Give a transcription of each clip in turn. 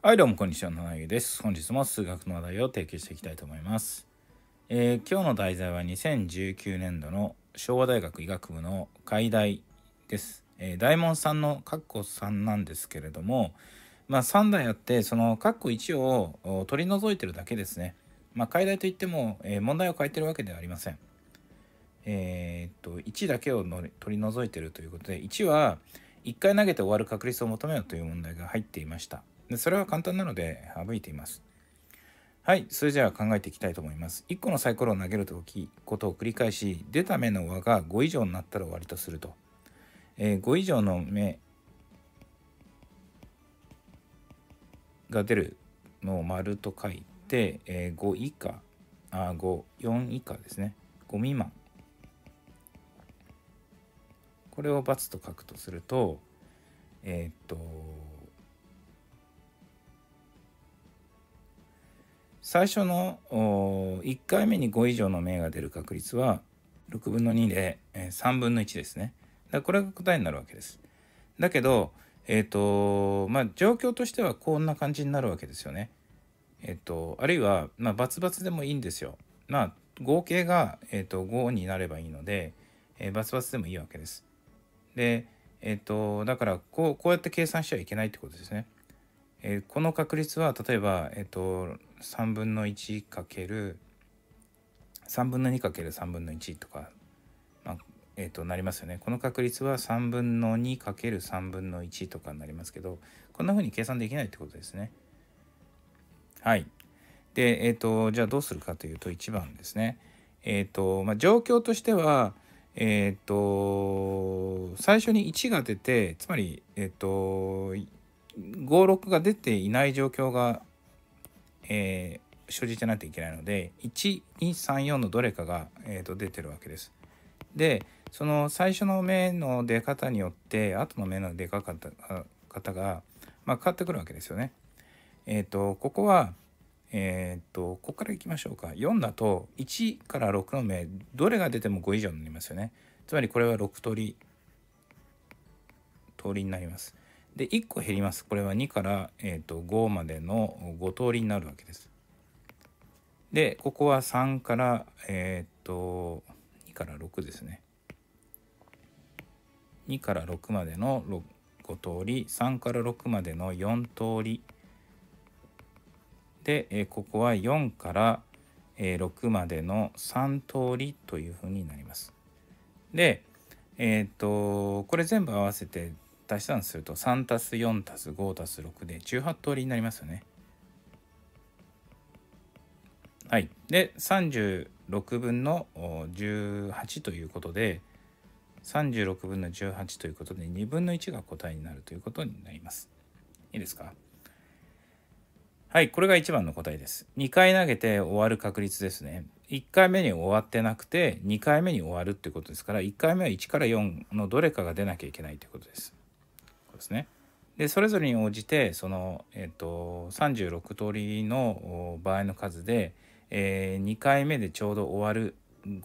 はいどうもこんにちは、ななゆです。本日も数学の話題を提供していきたいと思います。えー、今日の題材は2019年度の昭和大学医学部の解題です。えー、大門さんの括弧3なんですけれども、まあ、3台あって、その括弧1を取り除いてるだけですね。まあ、解題といっても、えー、問題を変えてるわけではありません。えっと、1だけをの取り除いてるということで、1は1回投げて終わる確率を求めようという問題が入っていました。でそれは簡単なので省いています。はい、それじゃあ考えていきたいと思います。1個のサイコロを投げるときことを繰り返し、出た目の和が5以上になったら終わりとすると。えー、5以上の目が出るのを丸と書いて、えー、5以下、あ、5、4以下ですね。5未満。これを×と書くとすると、えー、っと、最初の1回目に5以上の銘が出る確率は6分の2で、えー、3分の1ですね。だこれが答えになるわけです。だけど、えっ、ー、と、まあ、状況としてはこんな感じになるわけですよね。えっ、ー、と、あるいは、まあ、バツバツでもいいんですよ。まあ、合計が、えー、と、5になればいいので、えー、バツバツでもいいわけです。で、えっ、と、だから、こう、こうやって計算しちゃいけないってことですね。えこの確率は、例えば、えっ、と、3分の1かける3分の2かける3分の1とか、まあ、えー、となりますよね。この確率は3分の2かける3分の1とかになりますけどこんな風に計算できないってことですね。はい。で、えっ、ー、とじゃあどうするかというと1番ですね。えっ、ー、とまあ、状況としてはえっ、ー、と最初に1が出てつまりえっ、と56が出ていない状況がえー、生じてないといけないので1234のどれかが、えー、と出てるわけです。でその最初の目の出方によって後の目の出かかった方が、まあ、変わってくるわけですよね。えっ、ー、とここはえっ、ー、とここからいきましょうか4だと1から6の目どれが出ても5以上になりますよね。つまりこれは6通り通りになります。で1個減りますこれは2から、えー、と5までの5通りになるわけです。でここは3からえっ、ー、と2から6ですね。2から6までの5通り3から6までの4通りで、えここは4から、え6までの3通りというふうになります。でえっ、ー、とこれ全部合わせて足し算すると3足す4足す5足す6で18通りになりますよね。はい。で、36分の18ということで、36分の18ということで、2分の1が答えになるということになります。いいですかはい、これが1番の答えです。2回投げて終わる確率ですね。1回目に終わってなくて、2回目に終わるってことですから、1回目は1から4のどれかが出なきゃいけないということです。ことですね。でそれぞれに応じてその、えーと、36通りの場合の数で、えー、2回目でちょうど終わる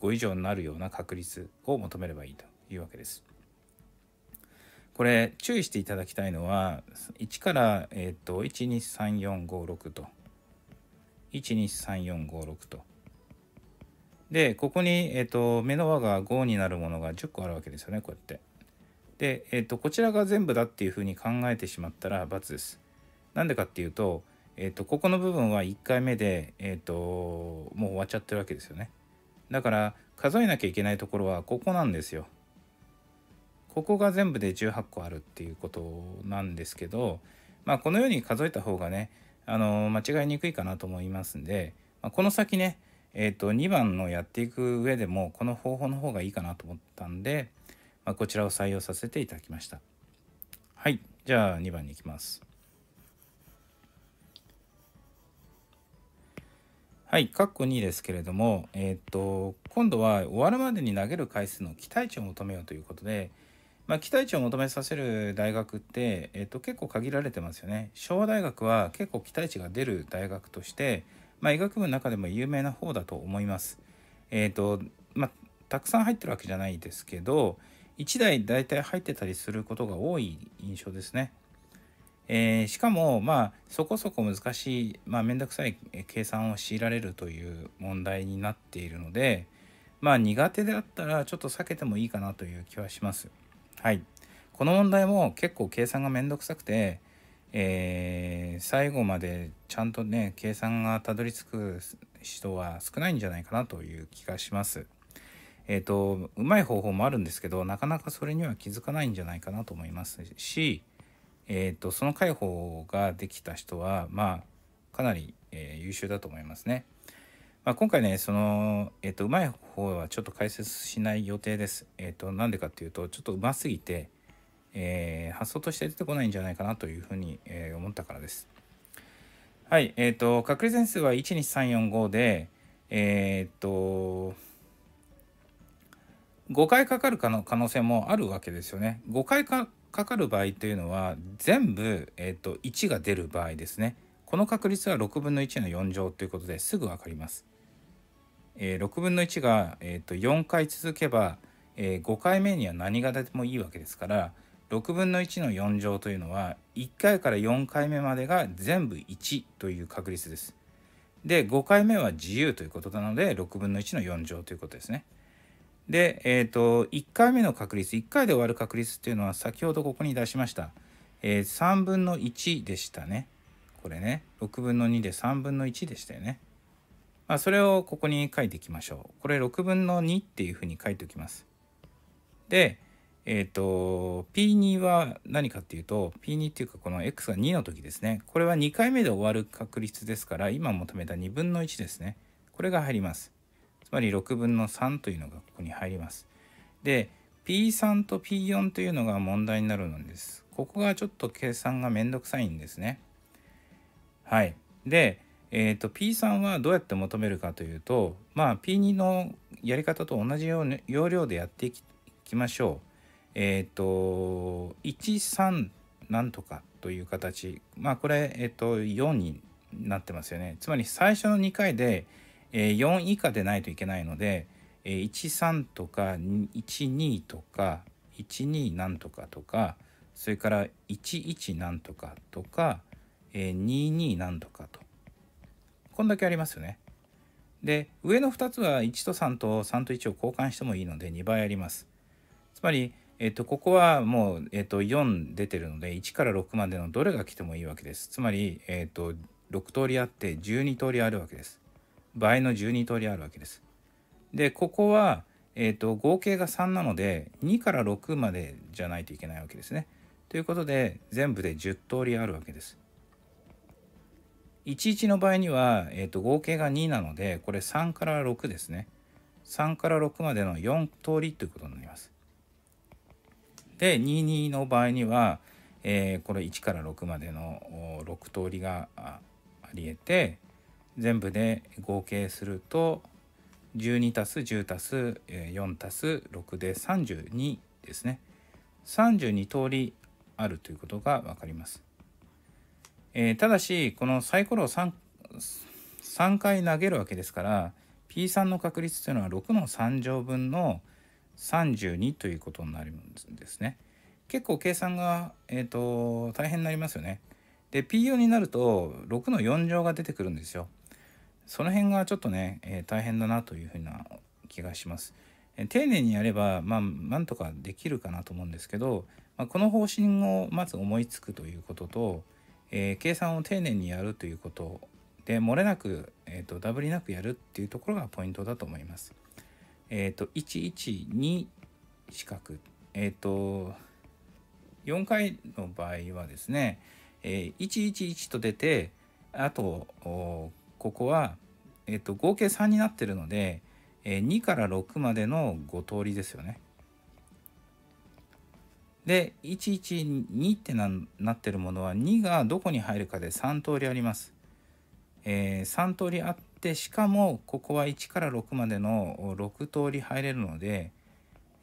5以上になるような確率を求めればいいというわけです。これ注意していただきたいのは1から、えーと、と123456と123456と。でここに、えーと、目の輪が5になるものが10個あるわけですよねこうやって。で、えっ、ー、と、こちらが全部だっていうふうに考えてしまったら×です。なんでかっていうと、えっ、ー、と、ここの部分は1回目で、えっ、ー、と、もう終わっちゃってるわけですよね。だから、数えなきゃいけないところはここなんですよ。ここが全部で18個あるっていうことなんですけど、まあ、このように数えた方がね、あの間違いにくいかなと思いますんで、まあ、この先ね、えっ、と、2番のやっていく上でも、この方法の方がいいかなと思ったんで、まあ、こちらを採用させていただきましたはいじゃあ2番に行きますはい、括弧2ですけれども、えー、っと今度は終わるまでに投げる回数の期待値を求めようということで、まあ、期待値を求めさせる大学って、えー、っと結構限られてますよね。昭和大学は結構期待値が出る大学として、まあ、医学部の中でも有名な方だと思います。えー、っとまあ、たくさん入ってるわけじゃないですけど、1台大体入ってたりすることが多い印象ですね。えー、しかも、まあ、そこそこ難しい、まあ、めんどくさい計算を強いられるという問題になっているので、まあ、苦手であったらちょっと避けてもいいかなという気はします。はい。この問題も結構計算がめんどくさくて、えー、最後までちゃんとね、計算がたどり着く人は少ないんじゃないかなという気がします。えっ、ー、とうまい方法もあるんですけどなかなかそれには気づかないんじゃないかなと思いますし、えーと、その解放ができた人はまあかなり、えー、優秀だと思いますね。まあ、今回ねその、えーと、うまい方はちょっと解説しない予定です。えっ、ー、となんでかっていうとちょっとうますぎて、えー、発想として出てこないんじゃないかなというふうに、え思ったからです。はい、えっ、ー、と確率全数は12345でえっ、と5回かかるかの可能性もあるわけですよね。5回かかる場合というのは全部、えーと、1が出る場合ですね。この確率は6分の1の4乗ということですぐ分かります。えー、6分の1が、えーと4回続けば、えー、5回目には何が出てもいいわけですから6分の1の4乗というのは1回から4回目までが全部1という確率です。で5回目は自由ということなので6分の1の4乗ということですね。で、えっ、ー、と、1回目の確率、1回で終わる確率っていうのは先ほどここに出しました。えー、3分の1でしたね。これね。6分の2で3分の1でしたよね。まあ、それをここに書いていきましょう。これ6分の2っていうふうに書いておきます。で、えっ、ー、と、P2 は何かっていうと、P2 っていうかこの X が2の時ですね。これは2回目で終わる確率ですから、今求めた2分の1ですね。これが入ります。つまり6分の3というのがここに入ります。で P3 と P4 というのが問題になるのです。ここがちょっと計算がめんどくさいんですね。はい。で、えーと、P3 はどうやって求めるかというと、まあ、P2 のやり方と同じよう要領でやっていきましょう。えっ、ー、と13なんとかという形まあこれ、えーと、と4になってますよね。つまり最初の2回でえ4以下でないといけないので、え13とか12とか12なんとかとかそれから11なんとかとか、え22なんとかとこんだけありますよね。で上の2つは1と3と3と1を交換してもいいので2倍あります。つまり、えっと、ここはもう、えっと、4出てるので1から6までのどれが来てもいいわけです。つまり、えっと、6通りあって12通りあるわけです。倍の12通りあるわけです。でここは、えーと、合計が3なので2から6までじゃないといけないわけですね。ということで全部で10通りあるわけです。11の場合には、えーと、合計が2なのでこれ3から6ですね。3から6までの4通りということになります。で22の場合には、えー、これ1から6までの6通りがありえて全部で合計すると12たす10足す4たす6で32ですね32通りあるということが分かります、えー、ただしこのサイコロを 3, 3回投げるわけですから P3 の確率というのは6の3乗分の32ということになるんですね結構計算が、えーと、大変になりますよねで P4 になると6の4乗が出てくるんですよその辺がちょっとね、えー、大変だなというふうな気がします。えー、丁寧にやれば、まあ、なんとかできるかなと思うんですけど、まあ、この方針をまず思いつくということと、えー、計算を丁寧にやるということで、漏れなく、えーとダブりなくやるっていうところがポイントだと思います。えっ、ー、と、112四角。えっ、ー、と、4回の場合はですね、えー、111と出て、あと、ここは、えっと、合計3になってるので、え2から6までの5通りですよね。で112ってななってるものは2がどこに入るかで3通りあります。えー、3通りあってしかもここは1から6までの6通り入れるので、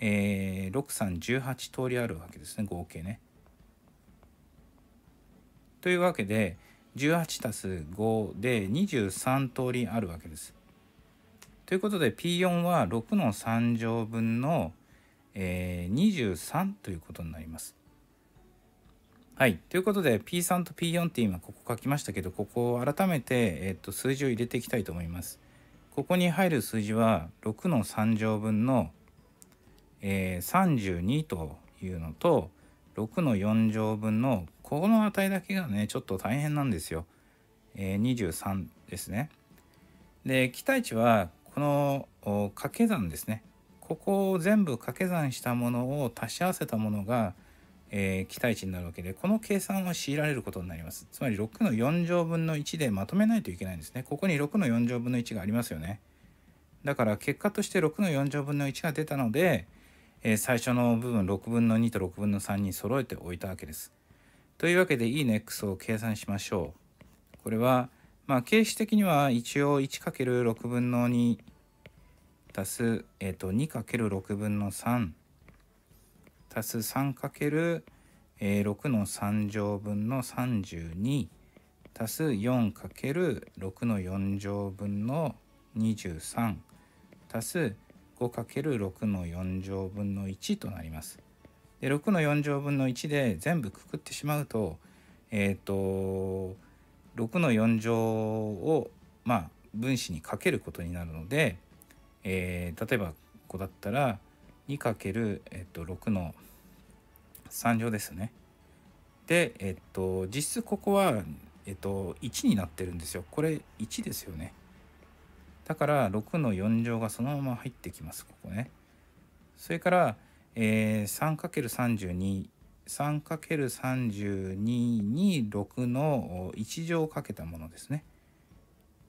えー、6318通りあるわけですね合計ね。というわけで、18たす5で23通りあるわけです。ということで P4 は6の3乗分の、えー、23ということになります。はい。ということで P3 と P4 って今ここ書きましたけど、ここを改めて、えっと数字を入れていきたいと思います。ここに入る数字は6の3乗分の、えー、32というのと6の4乗分のここの値だけがね、ちょっと大変なんですよ。えー、23ですね。で、期待値は、この掛け算ですね。ここを全部掛け算したものを足し合わせたものが、えー、期待値になるわけで、この計算を強いられることになります。つまり6の4乗分の1でまとめないといけないんですね。ここに6の4乗分の1がありますよね。だから結果として6の4乗分の1が出たので、えー、最初の部分6分の2と6分の3に揃えておいたわけです。というわけで ENEX を計算しましょう。これは、まあ、形式的には一応 1×6 分の2足す、えー、と 2×6 分の3足す 3×6 の3乗分の32足す 4×6 の4乗分の23足す 5×6 の4乗分の1となります。で6の4乗分の1で全部くくってしまうとえっ、ー、と6の4乗をまあ分子にかけることになるので、えー、例えばこだったら 2× えっと6の3乗ですね。で、えっと、実質ここは、えっと、1になってるんですよ。これ1ですよね。だから6の4乗がそのまま入ってきます、ここね。それから、えー、3×32 に6の1乗をかけたものですね。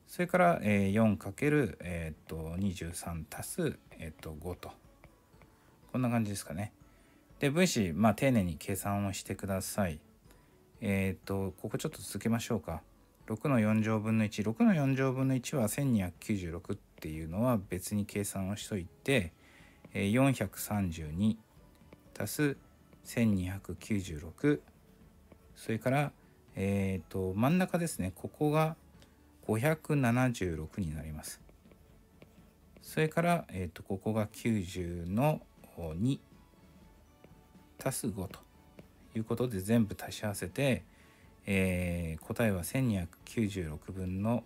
それから、えー、4×23、えと足す、えと5と。こんな感じですかね。で、分子、まあ、丁寧に計算をしてください。えっ、と、ここちょっと続けましょうか。6の4乗分の1。6の4乗分の1は1296っていうのは別に計算をしといて、432足す1296それからえっ、ー、と真ん中ですねここが576になりますそれから、えっ、ー、とここが90の2足す5ということで全部足し合わせて、えー、答えは1296分の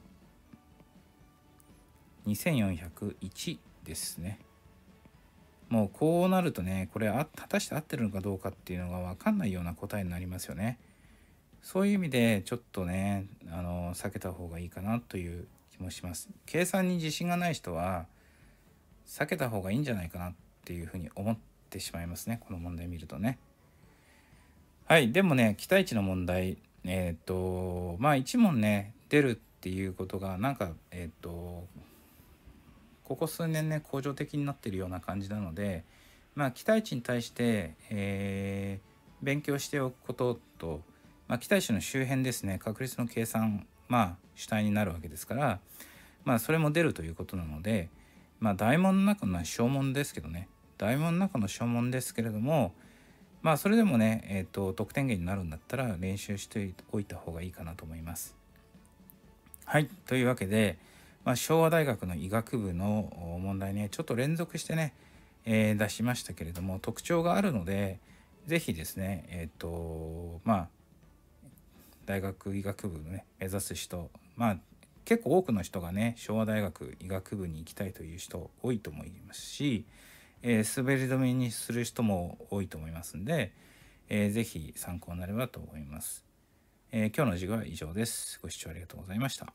2401ですね。もうこうなるとねこれ果たして合ってるのかどうかっていうのが分かんないような答えになりますよね。そういう意味でちょっとねあの避けた方がいいかなという気もします。計算に自信がない人は避けた方がいいんじゃないかなっていうふうに思ってしまいますねこの問題見るとね。はいでもね期待値の問題えっ、とまあ1問ね出るっていうことがなんかえっ、とここ数年ね恒常的になってるような感じなのでまあ期待値に対して、えー、勉強しておくことと、まあ、期待値の周辺ですね確率の計算まあ主体になるわけですからまあそれも出るということなのでまあ大門の中の小文ですけどね大門の中の小文ですけれどもまあそれでもね、えーと得点源になるんだったら練習しておいた方がいいかなと思います。はいというわけで、まあ、昭和大学の医学部の問題ねちょっと連続してね、えー、出しましたけれども特徴があるので是非ですねえっ、とまあ大学医学部のね目指す人まあ結構多くの人がね昭和大学医学部に行きたいという人多いと思いますし、えー、滑り止めにする人も多いと思いますんで、えー、参考になればと思います、えー、今日の授業は以上ですご視聴ありがとうございました